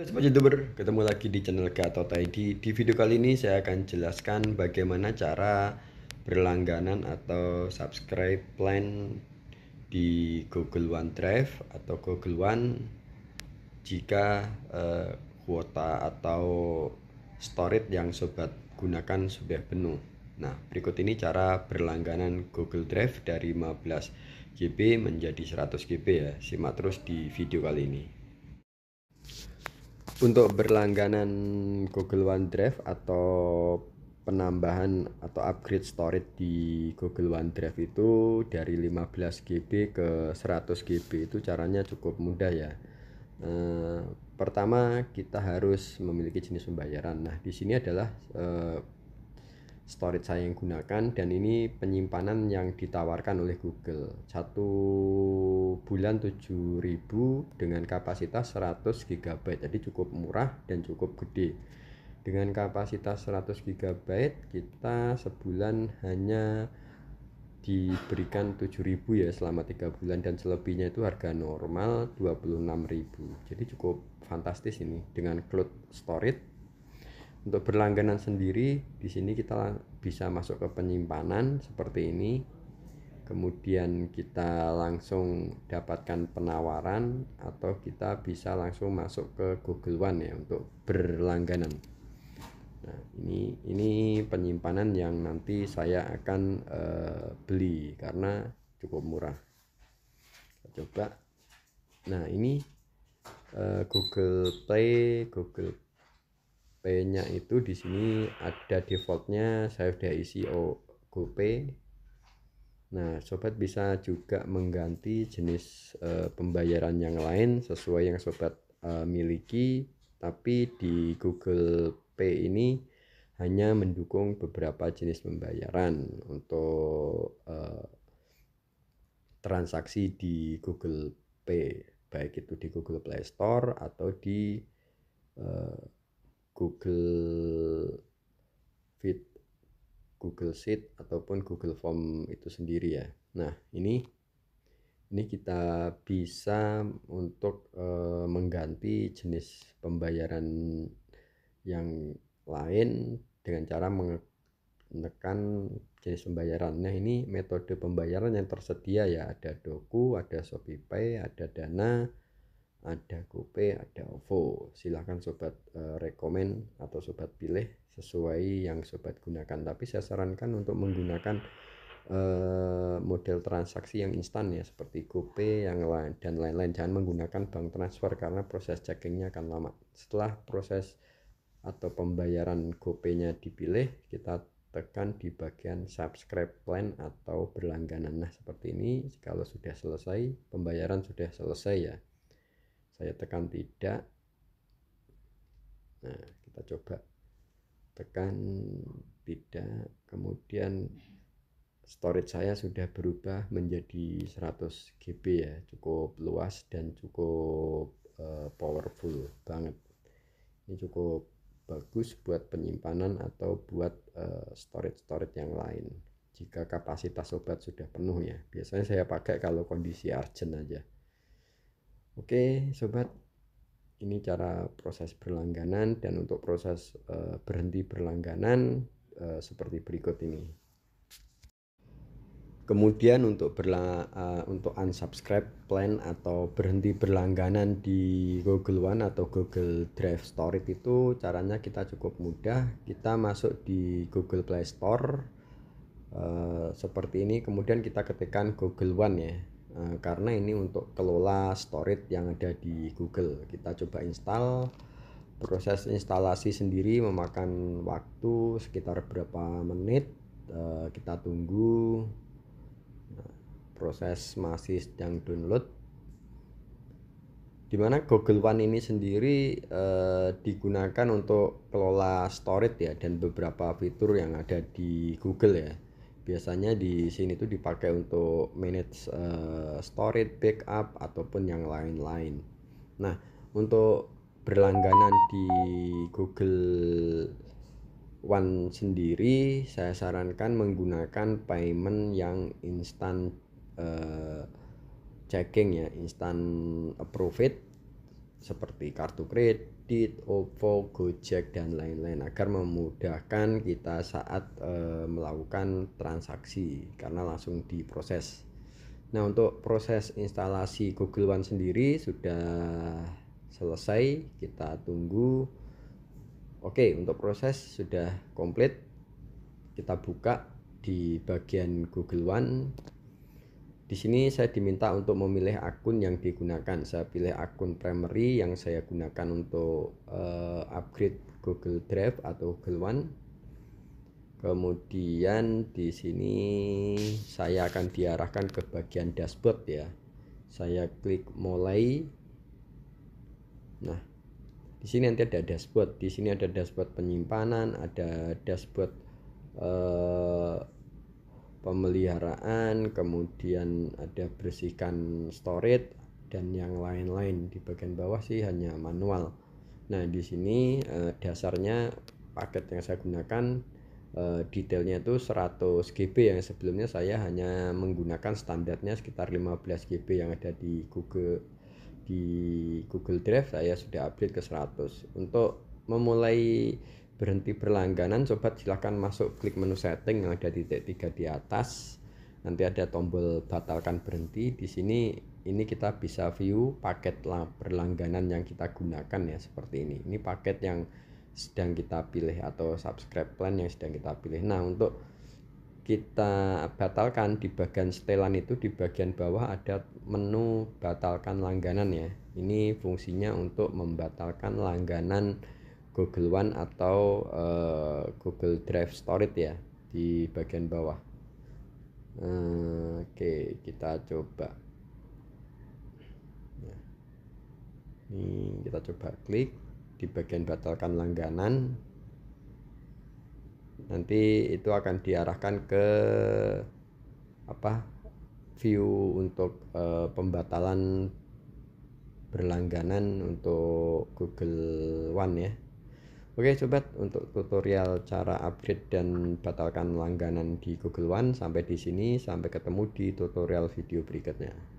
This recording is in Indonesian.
Sobat Youtuber, ketemu lagi di channel Gatot ID. Di video kali ini saya akan jelaskan bagaimana cara berlangganan atau subscribe plan di Google OneDrive atau Google One jika eh, kuota atau storage yang sobat gunakan sudah penuh. Nah, berikut ini cara berlangganan Google Drive dari 15 GB menjadi 100 GB ya. Simak terus di video kali ini untuk berlangganan Google OneDrive atau penambahan atau upgrade storage di Google OneDrive itu dari 15 GB ke 100 GB itu caranya cukup mudah ya. E, pertama kita harus memiliki jenis pembayaran. Nah, di sini adalah e, storage saya yang gunakan dan ini penyimpanan yang ditawarkan oleh Google satu bulan 7000 dengan kapasitas 100 GB jadi cukup murah dan cukup gede dengan kapasitas 100 GB kita sebulan hanya diberikan 7000 ya selama tiga bulan dan selebihnya itu harga normal 26000 jadi cukup fantastis ini dengan cloud storage untuk berlangganan sendiri di sini kita bisa masuk ke penyimpanan seperti ini kemudian kita langsung dapatkan penawaran atau kita bisa langsung masuk ke Google One ya untuk berlangganan nah ini ini penyimpanan yang nanti saya akan uh, beli karena cukup murah kita coba nah ini uh, Google Play Google P-nya itu di sini ada defaultnya saya sudah isi o GoPay. Nah, sobat bisa juga mengganti jenis uh, pembayaran yang lain sesuai yang sobat uh, miliki, tapi di Google Pay ini hanya mendukung beberapa jenis pembayaran untuk uh, transaksi di Google Pay, baik itu di Google Play Store atau di Google Fit, Google Sheet ataupun Google Form itu sendiri ya. Nah, ini ini kita bisa untuk e, mengganti jenis pembayaran yang lain dengan cara menekan jenis pembayarannya. ini metode pembayaran yang tersedia ya, ada Doku, ada ShopeePay, ada Dana, ada Gopay, ada OVO. Silahkan sobat uh, rekomen atau sobat pilih sesuai yang sobat gunakan. Tapi saya sarankan untuk menggunakan uh, model transaksi yang instan ya seperti GoPay yang lain dan lain-lain. Jangan menggunakan bank transfer karena proses checkingnya akan lama. Setelah proses atau pembayaran GoPay-nya dipilih, kita tekan di bagian subscribe plan atau berlangganan. Nah, seperti ini kalau sudah selesai, pembayaran sudah selesai ya saya tekan tidak nah kita coba tekan tidak kemudian storage saya sudah berubah menjadi 100 GB ya cukup luas dan cukup uh, powerful banget ini cukup bagus buat penyimpanan atau buat eh, storage storage storage yang lain jika kapasitas obat sudah penuh ya biasanya saya pakai kalau kondisi urgent aja Oke, sobat. Ini cara proses berlangganan dan untuk proses uh, berhenti berlangganan uh, seperti berikut ini. Kemudian untuk berla uh, untuk unsubscribe plan atau berhenti berlangganan di Google One atau Google Drive Storage itu caranya kita cukup mudah. Kita masuk di Google Play Store uh, seperti ini, kemudian kita ketikkan Google One ya. Eh, karena ini untuk kelola storage yang ada di Google kita coba install proses instalasi sendiri memakan waktu sekitar berapa menit eh, kita tunggu nah, proses masih sedang download dimana Google One ini sendiri eh, digunakan untuk kelola storage ya dan beberapa fitur yang ada di Google ya biasanya di sini tuh dipakai untuk manage uh, storage backup ataupun yang lain-lain nah untuk berlangganan di Google One sendiri saya sarankan menggunakan payment yang instant uh, checking ya instant profit seperti kartu kredit Grabdit, OVO, Gojek dan lain-lain agar memudahkan kita saat e, melakukan transaksi karena langsung diproses. Nah, untuk proses instalasi Google One sendiri sudah selesai, kita tunggu. Oke, untuk proses sudah komplit. Kita buka di bagian Google One di sini saya diminta untuk memilih akun yang digunakan. Saya pilih akun primary yang saya gunakan untuk uh, upgrade Google Drive atau Google One. Kemudian di sini saya akan diarahkan ke bagian dashboard ya. Saya klik mulai. Nah, di sini nanti ada dashboard. Di sini ada dashboard penyimpanan, ada dashboard uh, pemeliharaan, kemudian ada bersihkan storage dan yang lain-lain di bagian bawah sih hanya manual. Nah, di sini eh, dasarnya paket yang saya gunakan eh, detailnya itu 100 GB yang sebelumnya saya hanya menggunakan standarnya sekitar 15 GB yang ada di Google di Google Drive saya sudah update ke 100. Untuk memulai berhenti berlangganan sobat silahkan masuk klik menu setting yang ada di titik tiga di atas nanti ada tombol batalkan berhenti di sini ini kita bisa view paket berlangganan yang kita gunakan ya seperti ini ini paket yang sedang kita pilih atau subscribe plan yang sedang kita pilih nah untuk kita batalkan di bagian setelan itu di bagian bawah ada menu batalkan langganan ya ini fungsinya untuk membatalkan langganan Google One atau uh, Google Drive Storage ya di bagian bawah uh, oke okay, kita coba ya. ini kita coba klik di bagian batalkan langganan nanti itu akan diarahkan ke apa view untuk uh, pembatalan berlangganan untuk Google One ya Oke sobat, untuk tutorial cara upgrade dan batalkan langganan di Google One sampai di sini. Sampai ketemu di tutorial video berikutnya.